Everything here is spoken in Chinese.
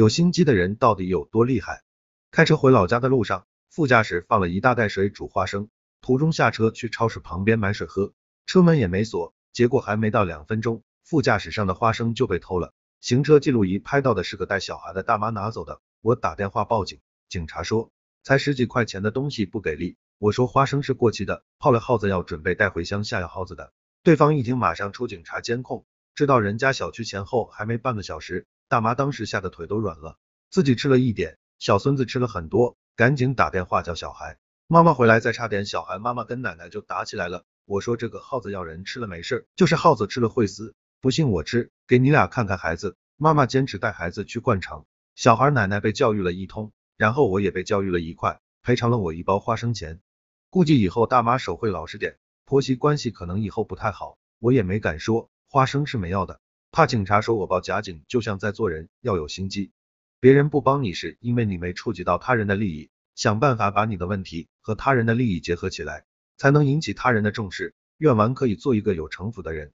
有心机的人到底有多厉害？开车回老家的路上，副驾驶放了一大袋水煮花生，途中下车去超市旁边买水喝，车门也没锁，结果还没到两分钟，副驾驶上的花生就被偷了。行车记录仪拍到的是个带小孩的大妈拿走的。我打电话报警，警察说才十几块钱的东西不给力。我说花生是过期的，泡了耗子药，准备带回乡下养耗子的。对方一听，马上出警察监控，知道人家小区前后还没半个小时。大妈当时吓得腿都软了，自己吃了一点，小孙子吃了很多，赶紧打电话叫小孩妈妈回来再差点。小孩妈妈跟奶奶就打起来了。我说这个耗子咬人吃了没事，就是耗子吃了会死，不信我吃，给你俩看看。孩子妈妈坚持带孩子去灌肠，小孩奶奶被教育了一通，然后我也被教育了一块，赔偿了我一包花生钱。估计以后大妈手会老实点，婆媳关系可能以后不太好，我也没敢说花生是没要的。怕警察说我报假警，就像在做人要有心机。别人不帮你是因为你没触及到他人的利益，想办法把你的问题和他人的利益结合起来，才能引起他人的重视。愿玩可以做一个有城府的人。